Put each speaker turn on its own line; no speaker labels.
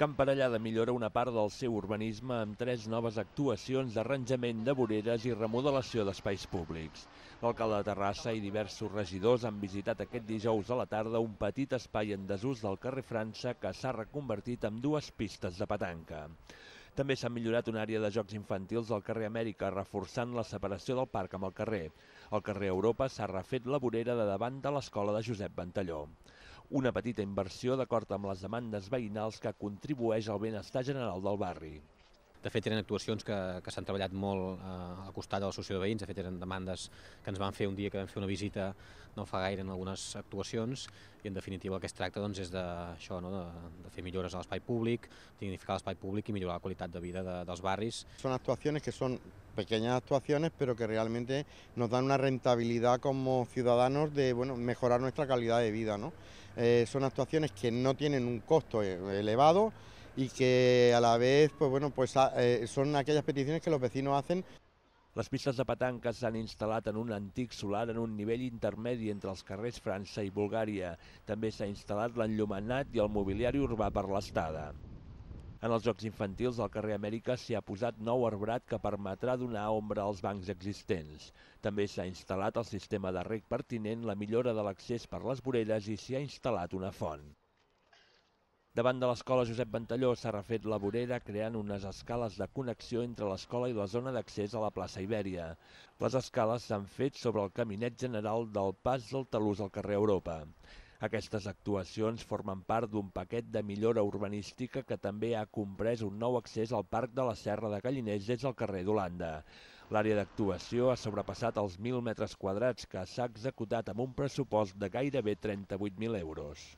Camparellada millora una part del seu urbanisme amb tres noves actuacions d'arranjament de voreres i remodelació d'espais públics. L'alcalde de Terrassa i diversos regidors han visitat aquest dijous a la tarda un petit espai en desús del carrer França que s'ha reconvertit en dues pistes de petanca. També s'ha millorat una àrea de jocs infantils al carrer Amèrica, reforçant la separació del parc amb el carrer. Al carrer Europa s'ha refet la vorera de davant de l'escola de Josep Ventalló una petita inversió d'acord amb les demandes veïnals que contribueix al benestar general del barri.
De fet, eren actuacions que, que s'han treballat molt eh, al costat de l'associació de veïns, de fet, eren demandes que ens van fer un dia que vam fer una visita no fa gaire en algunes actuacions i, en definitiva, el que es tracta doncs, és de, això, no? de, de fer millores a l'espai públic, dignificar l'espai públic i millorar la qualitat de vida de, dels barris.
Són actuacions que són pequeñas actuaciones, pero que realmente nos dan una rentabilidad como ciudadanos de bueno, mejorar nuestra calidad de vida. Eh, son actuaciones que no tienen un costo eh, elevado y que a la vez
pues bueno, pues, ah, eh, son aquellas peticiones que los vecinos hacen Las pistas de se han instalado en un antic solar en un nivel intermedio entre els carrers França i Bulgària. ha instalado instal·lat l'enllumenat i el urbano urbà la l'estada. En els Jocs Infantils del carrer Amèrica s'hi ha posat nou arbrat que permetrà donar ombra als bancs existents. També s'ha instal·lat el sistema de rec pertinent, la millora de l'accés per les vorelles i s'hi ha instal·lat una font. Davant de l'escola Josep Ventalló s'ha refet la vorera creant unes escales de connexió entre l'escola i la zona d'accés a la plaça Ibèria. Les escales s'han fet sobre el caminet general del pas del talús al carrer Europa. Aquestes actuacions formen part d'un paquet de millora urbanística que també ha comprès un nou accés al Parc de la Serra de Galliners des del carrer d'Holanda. L'àrea d'actuació ha sobrepassat els 1.000 metres quadrats que s'ha executat amb un pressupost de gairebé 38.000 euros.